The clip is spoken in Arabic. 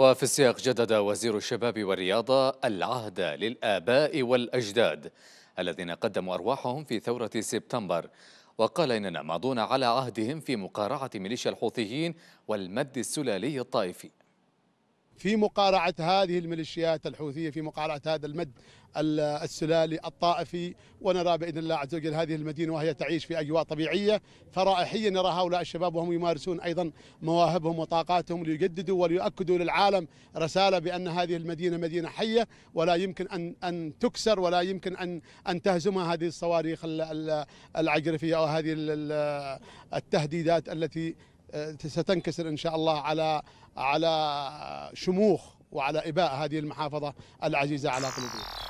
وفي السياق جدد وزير الشباب والرياضة العهد للآباء والأجداد الذين قدموا أرواحهم في ثورة سبتمبر وقال إننا ماضون على عهدهم في مقارعة ميليشيا الحوثيين والمد السلالي الطائفي في مقارعة هذه الميليشيات الحوثية في مقارعة هذا المد السلالي الطائفي ونرى بإذن الله عز وجل هذه المدينة وهي تعيش في أجواء طبيعية فرائحية نرى هؤلاء الشباب وهم يمارسون أيضا مواهبهم وطاقاتهم ليجددوا وليؤكدوا للعالم رسالة بأن هذه المدينة مدينة حية ولا يمكن أن أن تكسر ولا يمكن أن أن تهزمها هذه الصواريخ العجرفية أو هذه التهديدات التي آه، ستنكسر ان شاء الله على على شموخ وعلى اباء هذه المحافظه العزيزه على قلوبنا